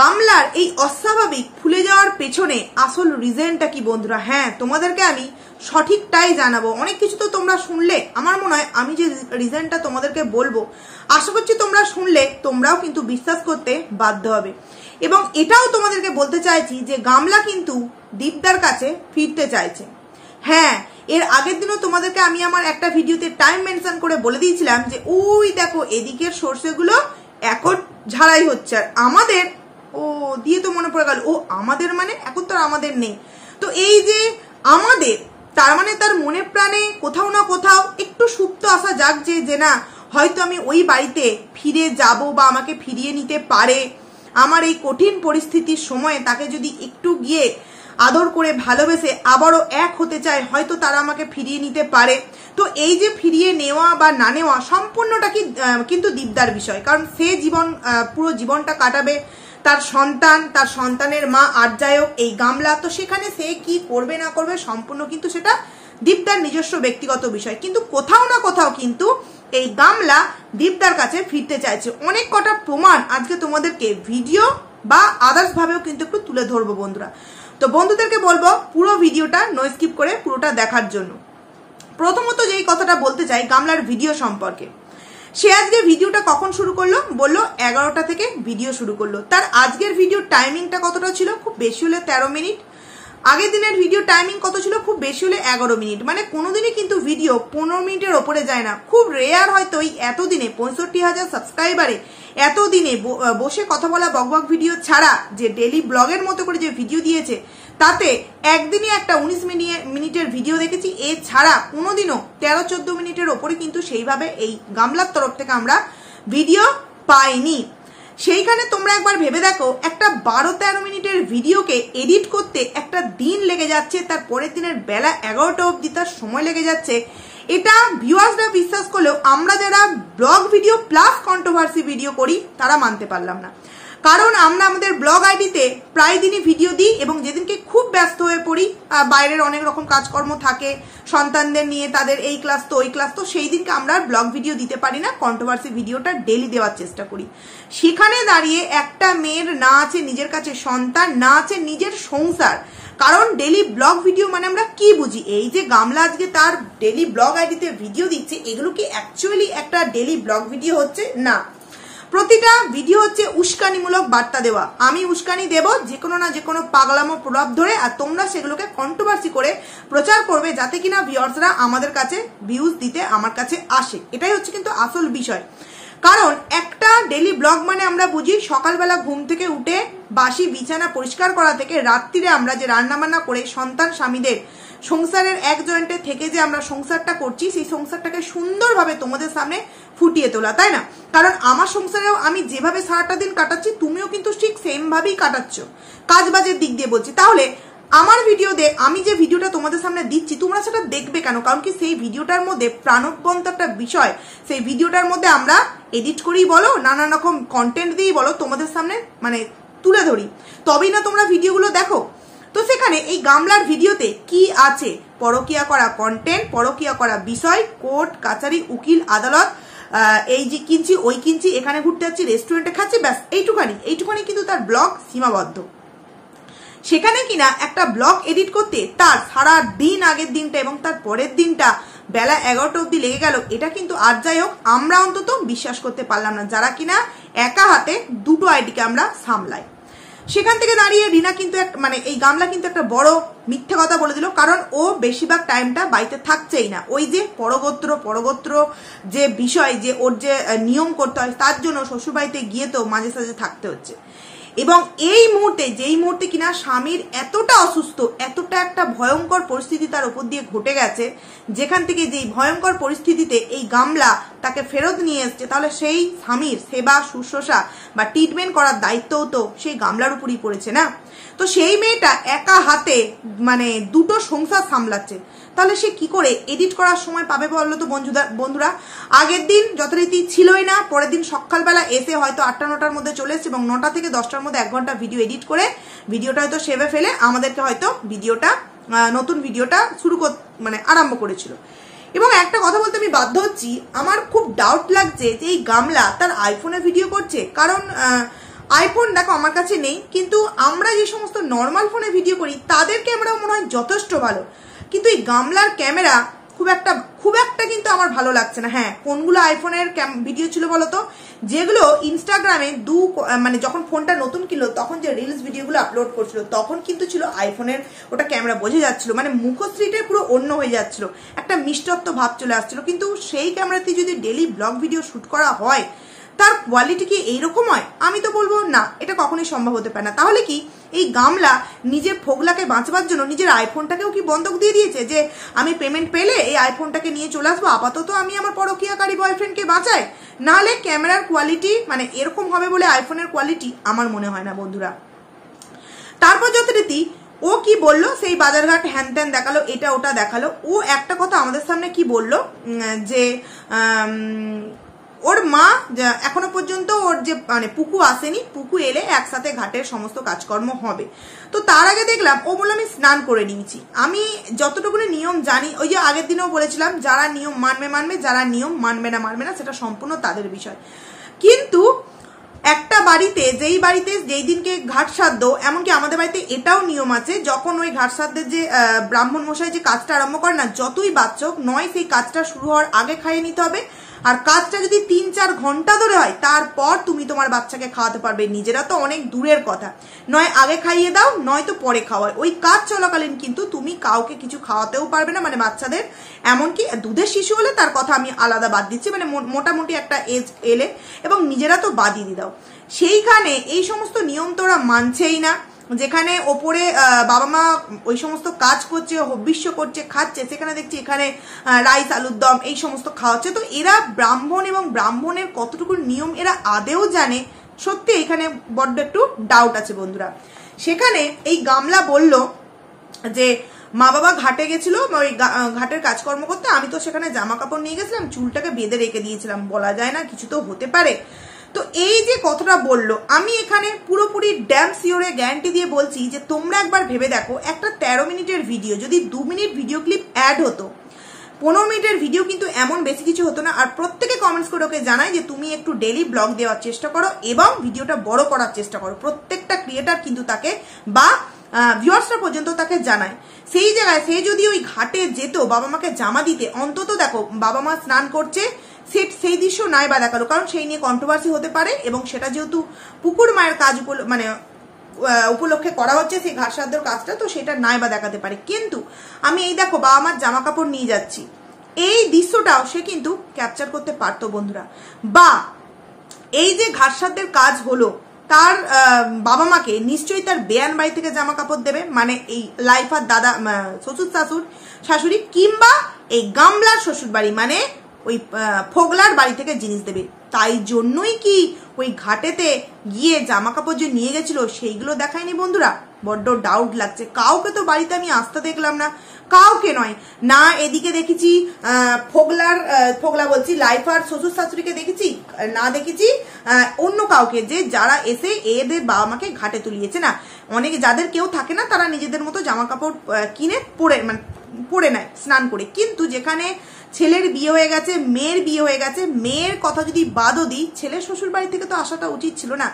গামলার এই অস্বাভাবিক ফুলে যাওয়ার পেছনে আসল রিজনটা কি বন্ধুরা হ্যাঁ তোমাদেরকে আমি সঠিকটাই জানাবো অনেক কিছু তো তোমরা শুনলে আমার মনে হয় আমি যে রিজনটা তোমাদেরকে বলবো আশা করছি তোমরা শুনলে তোমরাও কিন্তু বিশ্বাস করতে বাধ্য হবে এবং এটাও তোমাদেরকে বলতে চাইছি যে গামলা কিন্তু দীপদার কাছে ফিরতে চাইছে হ্যাঁ এর আগের দিনও তোমাদেরকে আমি আমার একটা ভিডিওতে টাইম মেনশন করে বলে দিয়েছিলাম যে ওই দেখো এদিকের সর্ষেগুলো এখন ঝাড়াই হচ্ছে আর আমাদের ও দিয়ে তো মনে পড়ে গেল ও আমাদের মানে এখন তো আমাদের নেই তো এই যে আমাদের তার মানে তার মনে প্রাণে কোথাও না কোথাও একটু সুপ্ত আসা যাক যে না হয়তো আমি ওই বাড়িতে ফিরে যাব বা আমাকে ফিরিয়ে নিতে পারে আমার এই কঠিন পরিস্থিতির সময়ে তাকে যদি একটু গিয়ে আদর করে ভালোবেসে আবারও এক হতে চায় হয়তো তারা আমাকে ফিরিয়ে নিতে পারে তো এই যে ফিরিয়ে নেওয়া বা না নেওয়া সম্পূর্ণটা কি কিন্তু দীপদার বিষয় কারণ সে জীবন পুরো জীবনটা কাটাবে তার সন্তান তার সন্তানের মা আর্যায়ক এই গামলা তো সেখানে সে কি করবে না করবে সম্পূর্ণ কিন্তু সেটা দীপদার নিজস্ব ব্যক্তিগত বিষয় কিন্তু কোথাও না কোথাও কিন্তু এই গামলা দীপদার কাছে ফিরতে চাইছে অনেক কটা প্রমাণ আজকে তোমাদেরকে ভিডিও বা আদার্সভাবেও কিন্তু একটু তুলে ধরবো বন্ধুরা তো বন্ধুদেরকে বলবো পুরো ভিডিওটা নো স্কিপ করে পুরোটা দেখার জন্য প্রথমত যেই কথাটা বলতে চাই গামলার ভিডিও সম্পর্কে সে আজকে ভিডিওটা কখন শুরু করলো বললো এগারোটা থেকে ভিডিও শুরু করলো তার আজকের ভিডিওর টাইমিংটা কতটা ছিল খুব বেশি হলে তেরো মিনিট আগের দিনের ভিডিও টাইমিং কত ছিল খুব বেশি হলে এগারো মিনিট মানে কোনোদিনই কিন্তু ভিডিও পনেরো মিনিটের ওপরে যায় না খুব রেয়ার হয়তো এই এতদিনে পঁয়ষট্টি হাজার সাবস্ক্রাইবারে এতদিনে বসে কথা বলা বকবক ভিডিও ছাড়া যে ডেলি ব্লগের মতো করে যে ভিডিও দিয়েছে তাতে একদিনই একটা উনিশ মিনিটের ভিডিও দেখেছি এছাড়া কোনোদিনও তেরো চোদ্দ মিনিটের ওপরে কিন্তু সেইভাবে এই গামলার তরফ থেকে আমরা ভিডিও পাইনি সেইখানে তোমরা একবার ভেবে দেখো একটা বারো তেরো মিনিটের ভিডিওকে এডিট করতে একটা দিন লেগে যাচ্ছে তার পরের দিনের বেলা এগারোটা অবধি তার সময় লেগে যাচ্ছে এটা ভিউয়ার্সরা বিশ্বাস করলেও আমরা যারা blog video plus controversy video করি তারা মানতে পারলাম না কারণ আমরা আমাদের ব্লগ আইডিতে প্রায় দিনই ভিডিও দিই এবং যেদিনকে খুব ব্যস্ত হয়ে পড়ি বাইরের অনেক রকম কাজকর্ম থাকে সন্তানদের নিয়ে তাদের এই ক্লাস তো ওই ক্লাস তো সেই দিনকে আমরা ব্লগ ভিডিও দিতে পারি না কন্ট্রোভার্সি ভিডিওটা ডেলি দেওয়ার চেষ্টা করি সেখানে দাঁড়িয়ে একটা মেয়ের না আছে নিজের কাছে সন্তান না আছে নিজের সংসার কারণ ডেলি ব্লগ ভিডিও মানে আমরা কি বুঝি এই যে গামলা আজকে তার ডেলি ব্লগ আইডিতে ভিডিও দিচ্ছে এগুলো কি অ্যাকচুয়ালি একটা ডেলি ব্লগ ভিডিও হচ্ছে না প্রতিটা ভিডিও হচ্ছে উস্কানিমূলক বার্তা দেওয়া আমি উস্কানি দেব যে কোনো না যে কোনো পাগলামো প্রভাব ধরে আর তোমরা সেগুলোকে কন্ট্রোভার্সি করে প্রচার করবে যাতে কিনা ভিওর্সরা আমাদের কাছে ভিউজ দিতে আমার কাছে আসে এটাই হচ্ছে কিন্তু আসল বিষয় কারণ একটা ডেলি ব্লগ মানে আমরা বুঝি সকালবেলা ঘুম থেকে উঠে বাসি বিছানা পরিষ্কার করা থেকে রাত্রিরে আমরা যে রান্নাবান্না করে সন্তান স্বামীদের সংসারের এক জয়েন্টে থেকে যে আমরা সংসারটা করছি সেই সংসারটাকে সুন্দরভাবে তোমাদের সামনে ফুটিয়ে তোলা তাই না কারণ আমার সংসারেও আমি যেভাবে সারাটা দিন কাটাচ্ছি তুমিও কিন্তু ঠিক সেমভাবেই কাটাচ্ছ কাজ বাজের দিক দিয়ে বলছি তাহলে আমার ভিডিও দে আমি যে ভিডিওটা তোমাদের সামনে দিচ্ছি তোমরা সেটা দেখবে কেন কারণ কি সেই ভিডিওটার মধ্যে প্রাণবন্ত একটা বিষয় সেই ভিডিওটার মধ্যে আমরা এডিট করেই বলো নানা রকম কন্টেন্ট দিয়েই বলো তোমাদের সামনে মানে তুলে ধরি তবেই না তোমরা ভিডিওগুলো দেখো তো সেখানে এই গামলার ভিডিওতে কি আছে পরকিয়া করা কন্টেন্ট পরকিয়া করা বিষয় কোর্ট কাচারি উকিল আদালত এই যে কিনছি ওই কিনছি এখানে ঘুরতে যাচ্ছি রেস্টুরেন্টে খাচ্ছি ব্যাস এইটুখানি এইটুখানি কিন্তু তার ব্লগ সীমাবদ্ধ সেখানে কিনা একটা ব্লগ এডিট করতে তার সারা দিন আগের দিনটা এবং তার পরের দিনটা বেলা এগারোটা অব্দি লেগে গেল এটা কিন্তু আর যাই হোক আমরা অন্তত বিশ্বাস করতে পারলাম না যারা কিনা একা হাতে দুটো আইডিকে আমরা সামলাই সেখান থেকে দাঁড়িয়ে রিনা কিন্তু এক মানে এই গামলা কিন্তু একটা বড় মিথ্যে কথা বলে দিল কারণ ও বেশিরভাগ টাইমটা বাড়িতে থাকছেই না ওই যে পরগোত্র পরগোত্র যে বিষয় যে ওর যে নিয়ম করতে হয় তার জন্য শ্বশুরবাড়িতে গিয়ে তো মাঝে সাঝে থাকতে হচ্ছে এবং এই মুহূর্তে যেই মুহূর্তে কিনা স্বামীর এতটা অসুস্থ এতটা একটা ভয়ঙ্কর পরিস্থিতি তার উপর দিয়ে ঘটে গেছে যেখান থেকে যেই ভয়ঙ্কর পরিস্থিতিতে এই গামলা তাকে ফেরত নিয়ে এসছে তাহলে সেই স্বামীর সেবা শুশ্রূষা বা ট্রিটমেন্ট করার দায়িত্বও তো সেই গামলার উপরই পড়েছে না তো সেই মেয়েটা একা হাতে মানে দুটো সংসার সামলাচ্ছে তাহলে সে কি করে এডিট করার সময় পাবে বললো তো বন্ধুরা বন্ধুরা আগের দিন যথারীতি ছিলই না পরের দিন সকালবেলা এসে হয়তো আটটা নটার মধ্যে চলে এসছে এবং নটা থেকে দশটার মধ্যে এক ঘন্টা ভিডিও এডিট করে ভিডিওটা হয়তো সেভে ফেলে আমাদেরকে হয়তো ভিডিওটা নতুন ভিডিওটা শুরু কর মানে আরম্ভ করেছিল এবং একটা কথা বলতে আমি বাধ্য হচ্ছি আমার খুব ডাউট লাগছে যে এই গামলা তার আইফোনে ভিডিও করছে কারণ আইফোন দেখো আমার কাছে নেই কিন্তু আমরা যে সমস্ত নর্মাল ফোনে ভিডিও করি তাদেরকে আমরা মনে হয় যথেষ্ট ভালো কিন্তু এই গামলার ক্যামেরা খুব একটা খুব একটা কিন্তু আমার ভালো লাগছে না হ্যাঁ কোনগুলো আইফোনের ভিডিও ছিল বলতো যেগুলো ইনস্টাগ্রামে দু মানে যখন ফোনটা নতুন কিনলো তখন যে রিলস ভিডিওগুলো আপলোড করছিল তখন কিন্তু ছিল আইফোনের ওটা ক্যামেরা বোঝে যাচ্ছিল মানে মুখশ্রীটাই পুরো অন্য হয়ে যাচ্ছিল একটা মিষ্টত্ব ভাব চলে আসছিল কিন্তু সেই ক্যামেরাতে যদি ডেলি ব্লগ ভিডিও শ্যুট করা হয় তার কোয়ালিটি কি এইরকম হয় আমি তো বলবো না এটা কখনোই সম্ভব হতে পারে না তাহলে কি এই গামলা নিজের ফোগলাকে বাঁচবার জন্য নিজের আইফোনটাকেও কি বন্ধক দিয়ে দিয়েছে যে আমি পেমেন্ট পেলে এই আইফোনটাকে নিয়ে চলে আসবো আপাতত আমি আমার পরকীয়াকারী বয়ফ্রেন্ডকে বাঁচাই নাহলে ক্যামেরার কোয়ালিটি মানে এরকম হবে বলে আইফোনের কোয়ালিটি আমার মনে হয় না বন্ধুরা তারপর যথারীতি ও কি বলল সেই বাজারঘাট হ্যান ত্যান দেখালো এটা ওটা দেখালো ও একটা কথা আমাদের সামনে কি বলল যে ওর মা এখনো পর্যন্ত ওর যে মানে পুকু আসেনি পুকু এলে একসাথে ঘাটের সমস্ত কাজকর্ম হবে তো তার আগে দেখলাম ও বললো আমি স্নান করে নিয়েছি আমি যতটুকুনি নিয়ম জানি ওই যে আগের দিনেও বলেছিলাম যারা নিয়ম মানবে মানবে যারা নিয়ম মানবে না মানবে না সেটা সম্পূর্ণ তাদের বিষয় কিন্তু একটা বাড়িতে যেই বাড়িতে যেই দিনকে ঘাট সাধ্য এমনকি আমাদের বাড়িতে এটাও নিয়ম আছে যখন ওই ঘাট সাধ্যের যে ব্রাহ্মণ মশাই যে কাজটা আরম্ভ করে না যতই বাচ্চক নয় সেই কাজটা শুরু হওয়ার আগে খাইয়ে নিতে হবে আর কাজটা যদি তিন চার ঘন্টা ধরে হয় তারপর তুমি তোমার বাচ্চাকে খাওয়াতে পারবে নিজেরা তো অনেক দূরের কথা নয় আগে খাইয়ে দাও নয় তো পরে খাওয়ায় ওই কাজ চলাকালীন কিন্তু তুমি কাউকে কিছু খাওয়াতেও পারবে না মানে বাচ্চাদের এমনকি দুধের শিশু হলে তার কথা আমি আলাদা বাদ দিচ্ছি মানে মোটামুটি একটা এজ এলে এবং নিজেরা তো বাদই দিয়ে দাও সেইখানে এই সমস্ত নিয়ম তোরা মানছেই না যেখানে ওপরে বাবা মা ওই সমস্ত কাজ করছে হবিষ্য করছে খাচ্ছে সেখানে দেখছি এখানে রাইস আলুর দম এই সমস্ত খাওয়াচ্ছে তো এরা ব্রাহ্মণ এবং ব্রাহ্মণের কতটুকু নিয়ম এরা আদেও জানে সত্যি এখানে বড্ড একটু ডাউট আছে বন্ধুরা সেখানে এই গামলা বলল যে মা বাবা ঘাটে গেছিল ওই ঘাটের কাজকর্ম করতে আমি তো সেখানে জামা কাপড় নিয়ে গেছিলাম চুলটাকে বেঁধে রেখে দিয়েছিলাম বলা যায় না কিছু তো হতে পারে তো এই যে কথাটা বললো আমি এখানে পুরোপুরি ড্যাম সিওরে গ্যারান্টি দিয়ে বলছি যে তোমরা একবার ভেবে দেখো একটা তেরো মিনিটের ভিডিও যদি দু মিনিট ভিডিও ক্লিপ অ্যাড হতো পনেরো মিনিটের ভিডিও কিন্তু এমন বেশি কিছু হতো না আর প্রত্যেকে কমেন্টস করে ওকে জানায় যে তুমি একটু ডেলি ব্লগ দেওয়ার চেষ্টা করো এবং ভিডিওটা বড় করার চেষ্টা করো প্রত্যেকটা ক্রিয়েটার কিন্তু তাকে বা ভিউয়ার্সরা পর্যন্ত তাকে জানায় সেই জায়গায় সে যদি ওই ঘাটে যেত বাবা মাকে জামা দিতে অন্তত দেখো বাবা মা স্নান করছে সেই সেই দৃশ্য নাই বা দেখালো কারণ সেই নিয়ে কন্ট্রোভার্সি হতে পারে এবং সেটা যেহেতু পুকুর মায়ের কাজ মানে উপলক্ষে করা হচ্ছে সেই ঘাস কাজটা তো সেটা নাই বা দেখাতে পারে কিন্তু আমি এই দেখো বা আমার জামা কাপড় নিয়ে যাচ্ছি এই দৃশ্যটাও সে কিন্তু ক্যাপচার করতে পারতো বন্ধুরা বা এই যে ঘাট কাজ হলো তার বাবা মাকে নিশ্চয়ই তার বেয়ান বাড়ি থেকে জামা কাপড় দেবে মানে এই লাইফার দাদা শ্বশুর শাশুড়ি কিংবা এই গামলার শ্বশুর বাড়ি মানে ওই ফোগলার বাড়ি থেকে জিনিস দেবে তাই জন্যই কি ওই ঘাটেতে গিয়ে জামা কাপড় যে নিয়ে গেছিল সেইগুলো দেখায়নি বন্ধুরা বড্ড ডাউট লাগছে কাউকে তো বাড়িতে আমি আসতে দেখলাম না কাউকে নয় না এদিকে দেখেছি ফোগলার ফোগলা বলছি লাইফার শ্বশুর শাশুড়িকে দেখেছি না দেখেছি অন্য কাউকে যে যারা এসে এদের বাবা মাকে ঘাটে তুলিয়েছে না অনেকে যাদের কেউ থাকে না তারা নিজেদের মতো জামা কাপড় কিনে পরে মানে পরে নেয় স্নান করে কিন্তু যেখানে ছেলের বিয়ে হয়ে গেছে মেয়ের বিয়ে হয়ে গেছে মেয়ের কথা যদি বাদও দিই ছেলের শ্বশুর বাড়ি থেকে তো আসাটা উচিত ছিল না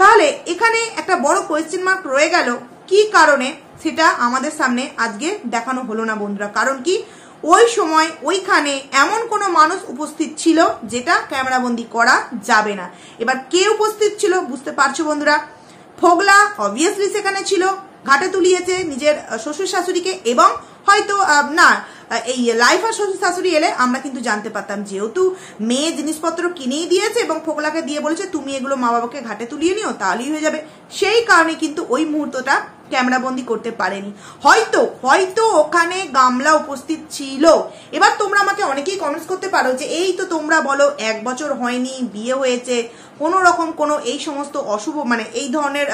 তাহলে এখানে একটা বড় কোয়েশ্চেন মার্ক রয়ে গেল কি কারণে সেটা আমাদের সামনে আজকে দেখানো হলো না বন্ধুরা কারণ কি ওই সময় ওইখানে এমন কোনো মানুষ উপস্থিত ছিল যেটা ক্যামেরাবন্দি করা যাবে না এবার কে উপস্থিত ছিল বুঝতে পারছো বন্ধুরা ফোগলা অবভিয়াসলি সেখানে ছিল ঘাটে তুলিয়েছে নিজের শ্বশুর শাশুড়িকে এবং হয়তো না এই লাইফ আর শ্বশুর শাশুড়ি এলে আমরা কিন্তু জানতে পারতাম যেহেতু মেয়ে জিনিসপত্র কিনেই দিয়েছে এবং ফোকলাকে দিয়ে বলেছে তুমি এগুলো মা বাবাকে ঘাটে তুলিয়ে নিও তাহলেই হয়ে যাবে সেই কারণে কিন্তু ওই মুহূর্তটা ক্যামেরাবন্দি করতে পারেনি হয়তো হয়তো ওখানে গামলা উপস্থিত ছিল এবার তোমরা আমাকে অনেকেই কমেন্টস করতে পারো যে এই তো তোমরা বলো এক বছর হয়নি বিয়ে হয়েছে কোনো রকম কোনো এই সমস্ত অশুভ মানে এই ধরনের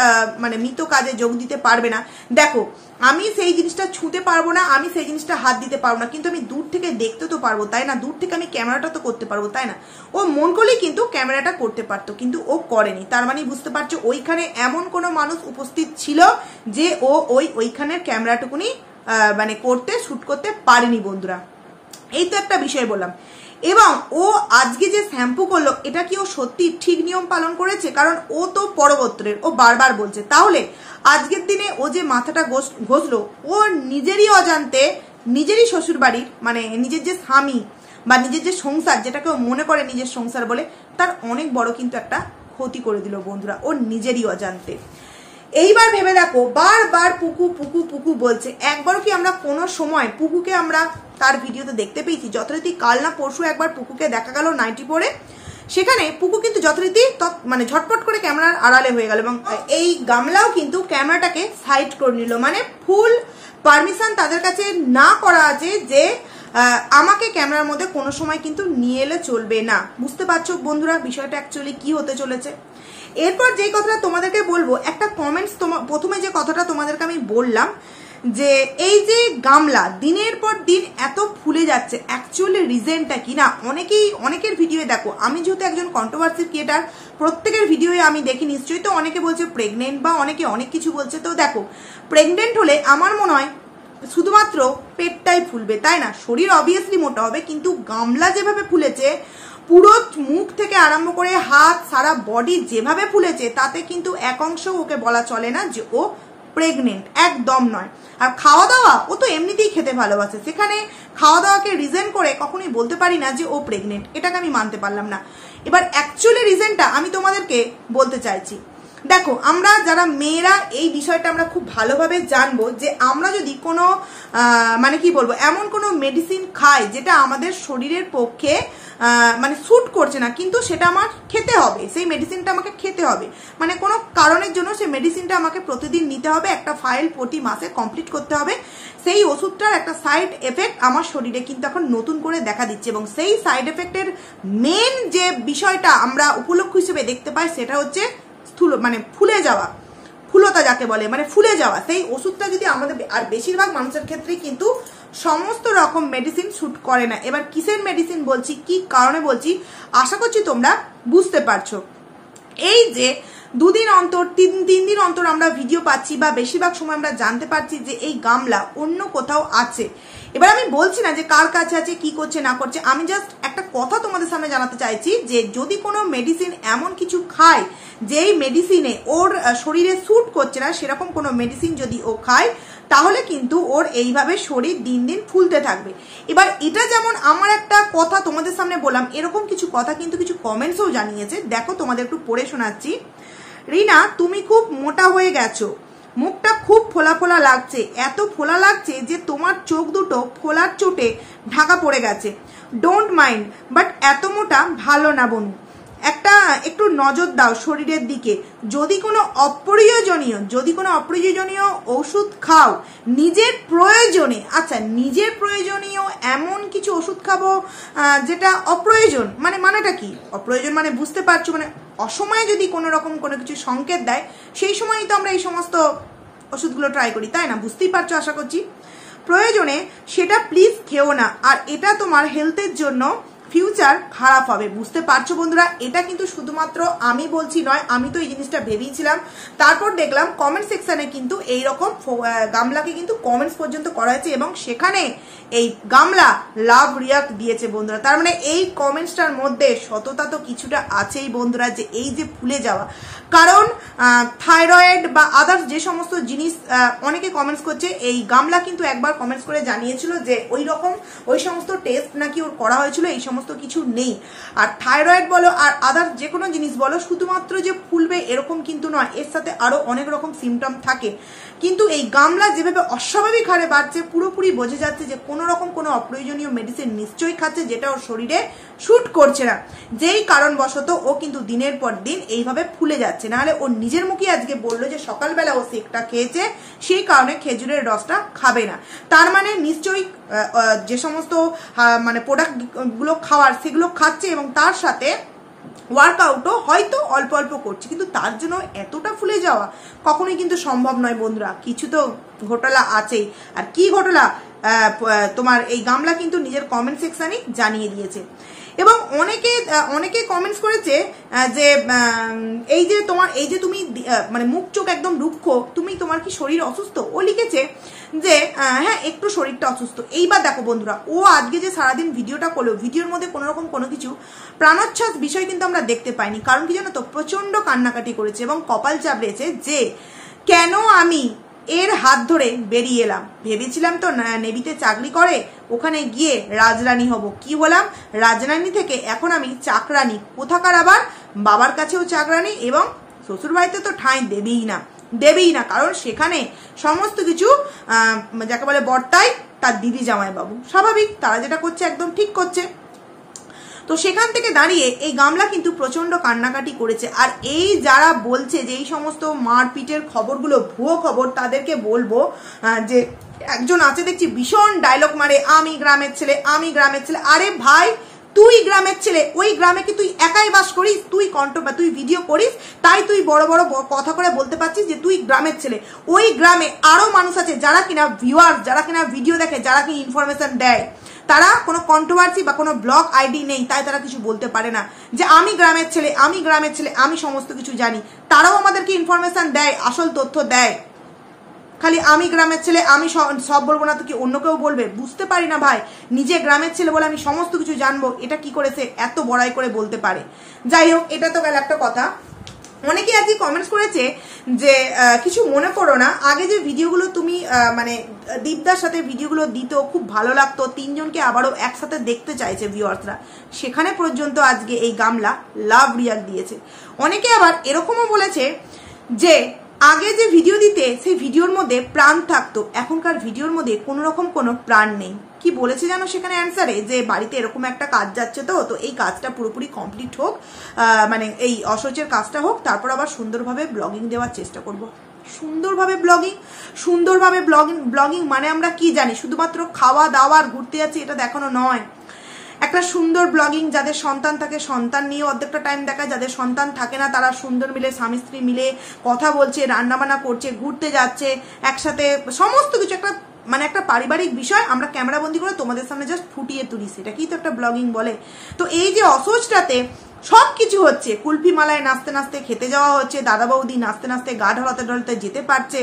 মানে মৃত কাজে যোগ দিতে পারবে না দেখো আমি সেই জিনিসটা ছুঁতে পারবো না আমি সেই জিনিসটা হাত দিতে পারবো না কিন্তু আমি দূর থেকে দেখতে তো পারবো তাই না দূর থেকে আমি ক্যামেরাটা তো করতে পারবো তাই না ও মন করলেই কিন্তু ক্যামেরাটা করতে পারতো কিন্তু ও করেনি তার মানে বুঝতে পারছো ওইখানে এমন কোনো মানুষ উপস্থিত ছিল যে ও ওই ওইখানের ক্যামেরাটুকুনি মানে করতে শ্যুট করতে পারেনি বন্ধুরা এই তো একটা বিষয় বললাম এবং ও আজকে যে শ্যাম্পু করলো এটা কি ও সত্যি ঠিক নিয়ম পালন করেছে কারণ ও তো পরবর্তীর ও বারবার বলছে তাহলে আজকের দিনে ও যে মাথাটা ঘষলো ও নিজেরই অজান্তে নিজেরই শ্বশুর বাড়ির মানে নিজের যে স্বামী বা নিজের যে সংসার যেটাকে ও মনে করে নিজের সংসার বলে তার অনেক বড় কিন্তু একটা ক্ষতি করে দিল বন্ধুরা ওর নিজেরই অজান্তে এইবার ভেবে দেখো বারবার পুকু পুকু পুকু বলছে একবারও কি আমরা কোনো সময় পুকুকে আমরা তার ভিডিওতে দেখতে পেয়েছি যথারীতি কাল না পরশু একবার পুকুকে দেখা গেল নাইটি পরে সেখানে পুকু কিন্তু যথারীতি মানে ঝটপট করে ক্যামেরার আড়ালে হয়ে গেল এবং এই গামলাও কিন্তু ক্যামেরাটাকে সাইড করে নিল মানে ফুল পারমিশন তাদের কাছে না করা আছে যে আমাকে ক্যামেরার মধ্যে কোনো সময় কিন্তু নিয়ে এলে চলবে না বুঝতে পারছো বন্ধুরা বিষয়টা অ্যাকচুয়ালি কি হতে চলেছে এরপর যে কথাটা তোমাদেরকে বলবো একটা কমেন্টস তোমার প্রথমে যে কথাটা তোমাদেরকে আমি বললাম যে এই যে গামলা দিনের পর দিন এত ফুলে যাচ্ছে অ্যাকচুয়ালি রিজেনটা কি না অনেকেই অনেকের ভিডিওয়ে দেখো আমি যেহেতু একজন কন্ট্রোভার্সি ক্রিয়েটার প্রত্যেকের ভিডিওয়ে আমি দেখি নিশ্চয়ই তো অনেকে বলছে প্রেগনেন্ট বা অনেকে অনেক কিছু বলছে তো দেখো প্রেগনেন্ট হলে আমার মনে হয় শুধুমাত্র পেটটাই ফুলবে তাই না শরীর অবভিয়াসলি মোটা হবে কিন্তু গামলা যেভাবে ফুলেছে পুরো মুখ থেকে আরম্ভ করে হাত সারা বডি যেভাবে ফুলেছে তাতে কিন্তু এক অংশ ওকে বলা চলে না যে ও প্রেগনেন্ট একদম নয় আর খাওয়া দাওয়া ও তো এমনিতেই খেতে ভালোবাসে সেখানে খাওয়া দাওয়াকে রিজেন করে কখনোই বলতে পারি না যে ও প্রেগনেন্ট এটাকে আমি মানতে পারলাম না এবার অ্যাকচুয়ালি রিজেনটা আমি তোমাদেরকে বলতে চাইছি দেখো আমরা যারা মেয়েরা এই বিষয়টা আমরা খুব ভালোভাবে জানবো যে আমরা যদি কোনো মানে কি বলবো এমন কোনো মেডিসিন খাই যেটা আমাদের শরীরের পক্ষে মানে স্যুট করছে না কিন্তু সেটা আমার খেতে হবে সেই মেডিসিনটা আমাকে খেতে হবে মানে কোনো কারণের জন্য সেই মেডিসিনটা আমাকে প্রতিদিন নিতে হবে একটা ফাইল প্রতি মাসে কমপ্লিট করতে হবে সেই ওষুধটার একটা সাইড এফেক্ট আমার শরীরে কিন্তু এখন নতুন করে দেখা দিচ্ছে এবং সেই সাইড এফেক্টের মেন যে বিষয়টা আমরা উপলক্ষ হিসেবে দেখতে পাই সেটা হচ্ছে স্থূল মানে ফুলে যাওয়া ফুলতা যাকে বলে মানে ফুলে যাওয়া সেই ওষুধটা যদি আমাদের আর বেশিরভাগ মানুষের ক্ষেত্রেই কিন্তু সমস্ত রকম মেডিসিন শ্যুট করে না এবার কিসের মেডিসিন বলছি কি কারণে বলছি আশা করছি তোমরা বুঝতে পারছো এই যে দুদিন অন্তর তিন তিন দিন অন্তর আমরা ভিডিও পাচ্ছি বা বেশিরভাগ সময় আমরা জানতে পারছি যে এই গামলা অন্য কোথাও আছে এবার আমি বলছি না যে কার কাছে আছে কি করছে না করছে আমি জাস্ট একটা কথা তোমাদের সামনে জানাতে চাইছি যে যদি কোনো মেডিসিন এমন কিছু খায় যেই মেডিসিনে ওর শরীরে স্যুট করছে না সেরকম কোনো মেডিসিন যদি ও খায় তাহলে কিন্তু ওর এইভাবে শরীর দিন দিন ফুলতে থাকবে এবার এটা যেমন আমার একটা কথা তোমাদের সামনে বললাম এরকম কিছু কথা কিন্তু কিছু কমেন্টসও জানিয়েছে দেখো তোমাদের একটু পড়ে শোনাচ্ছি রিনা তুমি খুব মোটা হয়ে গেছো মুখটা খুব ফোলা ফোলা লাগছে এত ফোলা লাগছে যে তোমার চোখ দুটো ফোলার চোটে ঢাকা পড়ে গেছে ডোন্ট মাইন্ড বাট এত মোটা ভালো না বনু একটা একটু নজর দাও শরীরের দিকে যদি কোনো অপ্রয়োজনীয় যদি কোনো অপ্রয়োজনীয় ওষুধ খাও নিজের প্রয়োজনে আচ্ছা নিজের প্রয়োজনীয় এমন কিছু ওষুধ খাবো যেটা অপ্রয়োজন মানে মানেটা কি অপ্রয়োজন মানে বুঝতে পারছো মানে অসময়ে যদি কোনো রকম কোনো কিছু সংকেত দেয় সেই সময়ই তো আমরা এই সমস্ত ওষুধগুলো ট্রাই করি তাই না বুঝতেই পারছো আশা করছি প্রয়োজনে সেটা প্লিজ খেও না আর এটা তোমার হেলথের জন্য ফিউচার খারাপ হবে বুঝতে পারছো বন্ধুরা এটা কিন্তু শুধুমাত্র আমি বলছি নয় আমি তো এই জিনিসটা ভেবেইছিলাম তারপর দেখলাম কমেন্ট সেকশানে কিন্তু এই রকম গামলাকে কিন্তু কমেন্টস পর্যন্ত করা হয়েছে এবং সেখানে এই গামলা লাভ রিয়াক্ট দিয়েছে বন্ধুরা তার মানে এই কমেন্টসটার মধ্যে সততা তো কিছুটা আছেই বন্ধুরা যে এই যে ভুলে যাওয়া কারণ থাইরয়েড বা আদার্স যে সমস্ত জিনিস অনেকে কমেন্টস করছে এই গামলা কিন্তু একবার কমেন্টস করে জানিয়েছিল যে ওই রকম ওই সমস্ত টেস্ট নাকি ওর করা হয়েছিল এই সমস্ত সমস্ত কিছু নেই আর থাইরয়েড বলো আর আদার্স যে কোনো জিনিস বলো শুধুমাত্র যে ফুলবে এরকম কিন্তু নয় এর সাথে আরও অনেক রকম সিমটম থাকে কিন্তু এই গামলা যেভাবে অস্বাভাবিক হারে বাড়ছে পুরোপুরি বোঝে যাচ্ছে যে কোনো রকম কোনো অপ্রয়োজনীয় মেডিসিন নিশ্চয়ই খাচ্ছে যেটা ওর শরীরে শ্যুট করছে না যেই কারণবশত ও কিন্তু দিনের পর দিন এইভাবে ফুলে যাচ্ছে নাহলে ও নিজের মুখে আজকে বলল যে সকালবেলা ও সেকটা খেয়েছে সেই কারণে খেজুরের রসটা খাবে না তার মানে নিশ্চয়ই যে সমস্ত মানে প্রোডাক্টগুলো খাওয়ার সেগুলো খাচ্ছে এবং তার সাথে ওয়ার্কআউটও হয়তো অল্প অল্প করছে কিন্তু তার জন্য এতটা ফুলে যাওয়া কখনোই কিন্তু সম্ভব নয় বন্ধুরা কিছু তো ঘটলা আছেই আর কি ঘটলা তোমার এই গামলা কিন্তু নিজের কমেন্ট সেকশানে জানিয়ে দিয়েছে এবং অনেকে অনেকে কমেন্টস করেছে যে এই যে তোমার এই যে তুমি মানে মুখ চোখ একদম রুক্ষ তুমি তোমার কি শরীর অসুস্থ ও লিখেছে যে হ্যাঁ একটু শরীরটা অসুস্থ এইবার দেখো বন্ধুরা ও আজকে যে সারাদিন ভিডিওটা করলো ভিডিওর মধ্যে কোনো রকম কোনো কিছু প্রাণোচ্ছ্বাস বিষয় কিন্তু আমরা দেখতে পাইনি কারণ কি জানো তো প্রচণ্ড কান্নাকাটি করেছে এবং কপাল চাপড়েছে যে কেন আমি এর হাত ধরে বেরিয়ে এলাম ভেবেছিলাম তো নেভিতে চাকরি করে ওখানে গিয়ে রাজরানী হব কি হলাম রাজরানী থেকে এখন আমি চাকরানি কোথাকার আবার বাবার কাছেও চাকরানি এবং শ্বশুরবাড়িতে তো ঠাঁই দেবেই না দেবেই না কারণ সেখানে সমস্ত কিছু যাকে বলে বর্তায় তার দিদি জামাইবাবু স্বাভাবিক তারা যেটা করছে একদম ঠিক করছে তো সেখান থেকে দাঁড়িয়ে এই গামলা কিন্তু প্রচণ্ড কান্নাকাটি করেছে আর এই যারা বলছে যে এই সমস্ত মারপিটের খবরগুলো ভুয়ো খবর তাদেরকে বলবো যে একজন আছে দেখছি ভীষণ ডায়লগ মারে আমি গ্রামের ছেলে আমি গ্রামের ছেলে আরে ভাই তুই গ্রামের ছেলে ওই গ্রামে কি তুই একাই বাস করিস তুই কন্ট বা তুই ভিডিও করিস তাই তুই বড় বড় কথা করে বলতে পারছিস যে তুই গ্রামের ছেলে ওই গ্রামে আরও মানুষ আছে যারা কিনা ভিউয়ার যারা কিনা ভিডিও দেখে যারা কি ইনফরমেশন দেয় তারা কোনো কন্ট্রোভার্সি বা কোনো ব্লক আইডি নেই তাই তারা কিছু বলতে পারে না যে আমি গ্রামের ছেলে আমি গ্রামের ছেলে আমি সমস্ত কিছু জানি তারাও আমাদেরকে ইনফরমেশান দেয় আসল তথ্য দেয় খালি আমি গ্রামের ছেলে আমি সব বলবো না তো কি অন্য কেউ বলবে বুঝতে পারি না ভাই নিজে গ্রামের ছেলে বলে আমি সমস্ত কিছু জানবো এটা কি করে সে এত বড়াই করে বলতে পারে যাই হোক এটা তো গেল একটা কথা অনেকে আজকে কমেন্টস করেছে যে কিছু মনে করো না আগে যে ভিডিওগুলো তুমি মানে দীপদার সাথে ভিডিওগুলো দিত খুব ভালো লাগতো তিনজনকে আবারও একসাথে দেখতে চাইছে ভিওয়ার্সরা সেখানে পর্যন্ত আজকে এই গামলা লাভ রিয়াক দিয়েছে অনেকে আবার এরকমও বলেছে যে আগে যে ভিডিও দিতে সেই ভিডিওর মধ্যে প্রাণ থাকতো এখনকার ভিডিওর মধ্যে কোনো রকম কোনো প্রাণ নেই কি বলেছে জানো সেখানে অ্যান্সারে যে বাড়িতে এরকম একটা কাজ যাচ্ছে তো তো এই কাজটা পুরোপুরি কমপ্লিট হোক মানে এই অসচের কাজটা হোক তারপর আবার সুন্দরভাবে ব্লগিং দেওয়ার চেষ্টা করব। সুন্দরভাবে ব্লগিং সুন্দরভাবে ব্লগিং ব্লগিং মানে আমরা কি জানি শুধুমাত্র খাওয়া দাওয়ার ঘুরতে যাচ্ছি এটা দেখানো নয় একটা সুন্দর ব্লগিং যাদের সন্তান থাকে সন্তান নিয়ে অর্ধেকটা টাইম দেখায় যাদের সন্তান থাকে না তারা সুন্দর মিলে স্বামী স্ত্রী মিলে কথা বলছে রান্নাবান্না করছে ঘুরতে যাচ্ছে একসাথে সমস্ত কিছু একটা মানে একটা পারিবারিক বিষয় আমরা ক্যামেরাবন্দি করে তোমাদের সামনে জাস্ট ফুটিয়ে তুলি সেটাকেই তো একটা ব্লগিং বলে তো এই যে অসোচটাতে সব কিছু হচ্ছে কুলফি মালায় নাচতে নাচতে খেতে যাওয়া হচ্ছে দাদা বৌদি নাচতে নাচতে গা ঢলাতে ঢলতে যেতে পারছে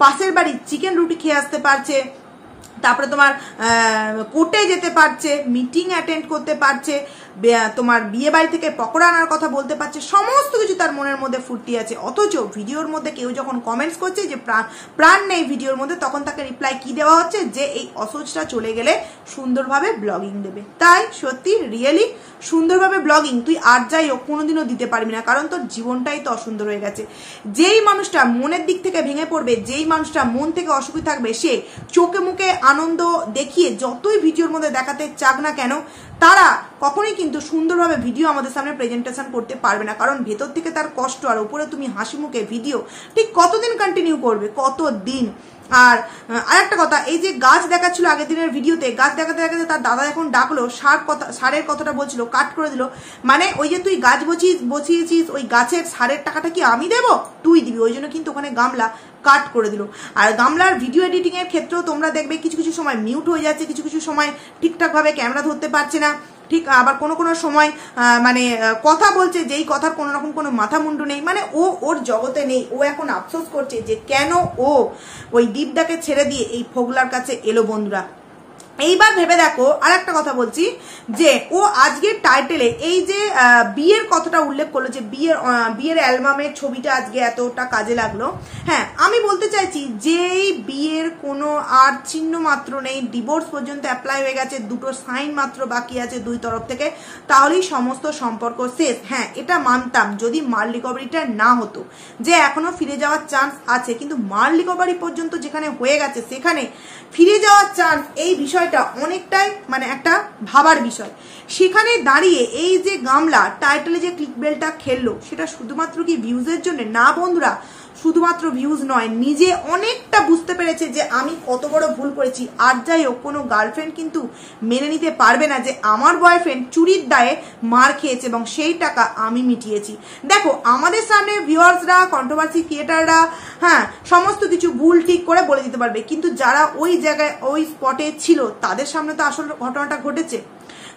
পাশের বাড়ির চিকেন রুটি খেয়ে আসতে পারছে তারপরে তোমার কোর্টে যেতে পারছে মিটিং অ্যাটেন্ড করতে পারছে তোমার বিয়ে বাড়ি থেকে পকোড়া আনার কথা বলতে পারছে সমস্ত কিছু তার মনের মধ্যে ফুর্তি আছে অথচ ভিডিওর মধ্যে কেউ যখন কমেন্টস করছে যে প্রাণ প্রাণ নেই ভিডিওর মধ্যে তখন তাকে রিপ্লাই কি দেওয়া হচ্ছে যে এই অসোচটা চলে গেলে সুন্দরভাবে ব্লগিং দেবে তাই সত্যি রিয়েলি সুন্দরভাবে ব্লগিং তুই আর যাই হোক কোনোদিনও দিতে পারবি না কারণ তোর জীবনটাই তো অসুন্দর হয়ে গেছে যেই মানুষটা মনের দিক থেকে ভেঙে পড়বে যেই মানুষটা মন থেকে অসুখী থাকবে সে চোখে মুখে আনন্দ দেখিয়ে যতই ভিডিওর মধ্যে দেখাতে চাক না কেন তারা কখনোই কিন্তু সুন্দরভাবে ভিডিও আমাদের সামনে প্রেজেন্টেশন করতে পারবে না কারণ ভেতর থেকে তার কষ্ট আর উপরে তুমি হাসি মুখে ভিডিও ঠিক কতদিন কন্টিনিউ করবে কত দিন আর আর একটা কথা এই যে গাছ দেখাচ্ছিল আগের দিনের ভিডিওতে গাছ দেখাতে দেখাতে তার দাদা এখন ডাকলো সার কথা সারের কথাটা বলছিল কাট করে দিল মানে ওই যে তুই গাছ বসিয়ে বসিয়েছিস ওই গাছের সারের টাকাটা কি আমি দেব তুই দিবি ওই জন্য কিন্তু ওখানে গামলা কাট করে দিল আর গামলার ভিডিও এডিটিংয়ের ক্ষেত্রেও তোমরা দেখবে কিছু কিছু সময় মিউট হয়ে যাচ্ছে কিছু কিছু সময় ঠিকঠাকভাবে ক্যামেরা ধরতে পারছে না ঠিক আবার কোনো কোনো সময় মানে কথা বলছে যেই কথার কোনো রকম কোনো মাথা মুন্ডু নেই মানে ও ওর জগতে নেই ও এখন আফসোস করছে যে কেন ও ওই দীপদাকে ছেড়ে দিয়ে এই ফোগলার কাছে এলো বন্ধুরা এইবার ভেবে দেখো আর একটা কথা বলছি যে ও আজকের টাইটেলে এই যে বিয়ের কথাটা উল্লেখ করলো যে বিয়ের বিয়ের অ্যালবামের ছবিটা আজকে এতটা কাজে লাগলো হ্যাঁ আমি বলতে চাইছি যেই বিয়ের কোনো আর চিহ্ন মাত্র নেই ডিভোর্স পর্যন্ত অ্যাপ্লাই হয়ে গেছে দুটো সাইন মাত্র বাকি আছে দুই তরফ থেকে তাহলেই সমস্ত সম্পর্ক শেষ হ্যাঁ এটা মানতাম যদি মাল রিকভারিটা না হতো যে এখনো ফিরে যাওয়ার চান্স আছে কিন্তু মাল রিকভারি পর্যন্ত যেখানে হয়ে গেছে সেখানে ফিরে যাওয়ার চান্স এই বিষয় বিষয়টা অনেকটাই মানে একটা ভাবার বিষয় সেখানে দাঁড়িয়ে এই যে গামলা টাইটেলে যে ক্লিক বেলটা খেললো সেটা শুধুমাত্র কি ভিউজের জন্য না বন্ধুরা শুধুমাত্র ভিউজ নয় নিজে অনেকটা বুঝতে পেরেছে যে আমি কত বড় ভুল করেছি আর যাই হোক কোনো গার্লফ্রেন্ড কিন্তু মেনে নিতে পারবে না যে আমার বয়ফ্রেন্ড চুরির দায়ে মার খেয়েছে এবং সেই টাকা আমি মিটিয়েছি দেখো আমাদের সামনে ভিউয়ার্সরা কন্ট্রোভার্সি থিয়েটাররা হ্যাঁ সমস্ত কিছু ভুল ঠিক করে বলে দিতে পারবে কিন্তু যারা ওই জায়গায় ওই স্পটে ছিল তাদের সামনে তো আসল ঘটনাটা ঘটেছে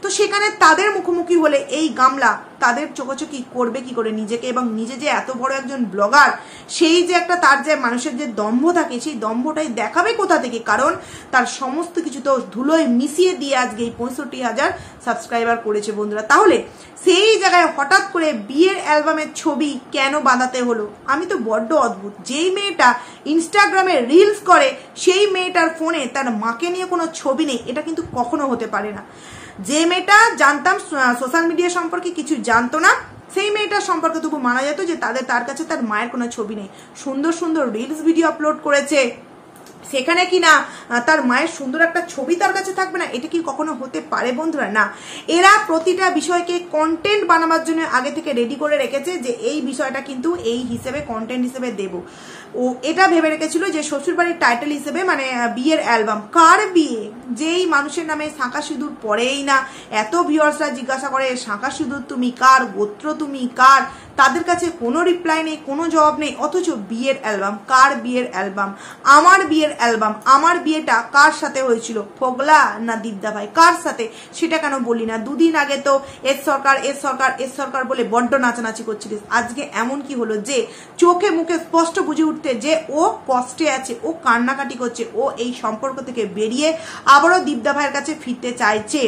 তো সেখানে তাদের মুখোমুখি হলে এই গামলা তাদের চোখোচকি করবে কি করে নিজেকে এবং নিজে যে এত বড় একজন ব্লগার সেই যে একটা তার যে মানুষের যে দম্ভ থাকে সেই দম্ভটাই দেখাবে কোথা থেকে কারণ তার সমস্ত কিছু তো ধুলোয় মিশিয়ে দিয়ে আজকে এই পঁয়ষট্টি হাজার সাবস্ক্রাইবার করেছে বন্ধুরা তাহলে সেই জায়গায় হঠাৎ করে বিয়ের অ্যালবামের ছবি কেন বাঁধাতে হলো আমি তো বড্ড অদ্ভুত যেই মেয়েটা ইনস্টাগ্রামে রিলস করে সেই মেয়েটার ফোনে তার মাকে নিয়ে কোনো ছবি নেই এটা কিন্তু কখনো হতে পারে না যে মেয়েটা জানতাম সোশ্যাল মিডিয়া সম্পর্কে কিছু জানতো না সেই মেয়েটার সম্পর্কে তবু মানা যেত যে তাদের তার কাছে তার মায়ের কোনো ছবি নেই সুন্দর সুন্দর রিলস ভিডিও আপলোড করেছে সেখানে কিনা তার মায়ের সুন্দর একটা ছবি তার কাছে থাকবে না এটা কি কখনো হতে পারে বন্ধুরা না এরা প্রতিটা বিষয়কে কন্টেন্ট বানাবার জন্য আগে থেকে রেডি করে রেখেছে যে এই বিষয়টা কিন্তু এই হিসেবে কন্টেন্ট হিসেবে দেব ও এটা ভেবে রেখেছিল যে শ্বশুরবাড়ির টাইটেল হিসেবে মানে বিয়ের অ্যালবাম কার বিয়ে যেই মানুষের নামে শাঁকা সিঁদুর পড়েই না এত ভিউয়ার্সরা জিজ্ঞাসা করে শাঁকা সিঁদুর তুমি কার গোত্র তুমি কার তাদের কাছে কোনো রিপ্লাই নেই কোনো জবাব নেই অথচ বিয়ের অ্যালবাম কার বিয়ের অ্যালবাম আমার বিয়ের অ্যালবাম আমার বিয়ের বিয়েটা কার সাথে হয়েছিল ফোগলা না দিদা ভাই কার সাথে সেটা কেন বলি না দুদিন আগে তো এর সরকার এর সরকার এর সরকার বলে বড্ড নাচানাচি করছিলিস আজকে এমন কি হলো যে চোখে মুখে স্পষ্ট বুঝে উঠতে যে ও কষ্টে আছে ও কান্নাকাটি করছে ও এই সম্পর্ক থেকে বেরিয়ে আবারও দিদা ভাইয়ের কাছে ফিরতে চাইছে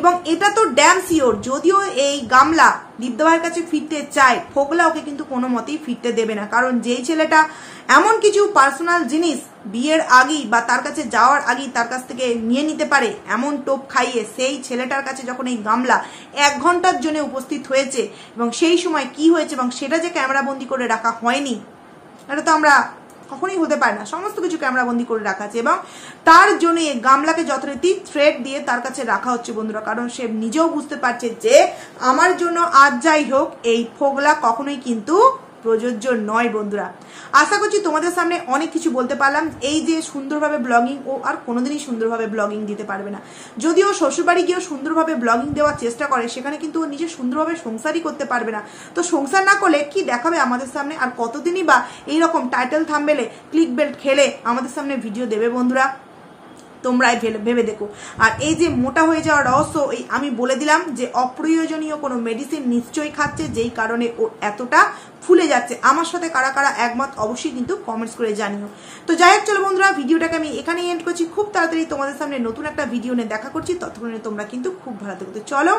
এবং এটা তো ড্যাম সিওর যদিও এই গামলা দিদা ভাইয়ের কাছে ফিরতে চায় ফোগলা ওকে কিন্তু কোনো মতেই ফিরতে দেবে না কারণ যেই ছেলেটা এমন কিছু পার্সোনাল জিনিস বিয়ের আগেই বা তার কাছে যাওয়ার আগেই তার কাছ থেকে নিয়ে নিতে পারে এমন টোপ খাইয়ে সেই ছেলেটার কাছে যখন এই গামলা এক ঘন্টার জন্য উপস্থিত হয়েছে এবং সেই সময় কি হয়েছে এবং সেটা যে ক্যামেরা বন্দি করে রাখা হয়নি এটা তো আমরা কখনোই হতে পারে না সমস্ত কিছু ক্যামেরা বন্দি করে রাখা আছে এবং তার জন্য এই গামলাকে যথারীতি থ্রেড দিয়ে তার কাছে রাখা হচ্ছে বন্ধুরা কারণ সে নিজেও বুঝতে পারছে যে আমার জন্য আজ যাই হোক এই ফোগলা কখনোই কিন্তু প্রযোজ্য নয় বন্ধুরা আশা করছি তোমাদের সামনে অনেক কিছু বলতে পারলাম এই যে সুন্দরভাবে ব্লগিং ও আর কোনোদিনই সুন্দরভাবে ব্লগিং দিতে পারবে না যদিও শ্বশুরবাড়ি গিয়েও সুন্দরভাবে ব্লগিং দেওয়ার চেষ্টা করে সেখানে কিন্তু ও নিজে সুন্দরভাবে সংসারই করতে পারবে না তো সংসার না করলে কি দেখাবে আমাদের সামনে আর কতদিনই বা এইরকম টাইটেল থামবেলে ক্লিক বেল্ট খেলে আমাদের সামনে ভিডিও দেবে বন্ধুরা তোমরাই ভেবে দেখো আর এই যে মোটা হয়ে যাওয়ার রহস্য এই আমি বলে দিলাম যে অপ্রয়োজনীয় কোনো মেডিসিন নিশ্চয়ই খাচ্ছে যেই কারণে ও এতটা ফুলে যাচ্ছে আমার সাথে কারা কারা একমত অবশ্যই কিন্তু কমেন্টস করে জানিও তো যাই হোক চলো বন্ধুরা ভিডিওটাকে আমি এখানেই এন্ড করছি খুব তাড়াতাড়ি তোমাদের সামনে নতুন একটা ভিডিও নিয়ে দেখা করছি ততক্ষণে তোমরা কিন্তু খুব ভালো থাকো চলো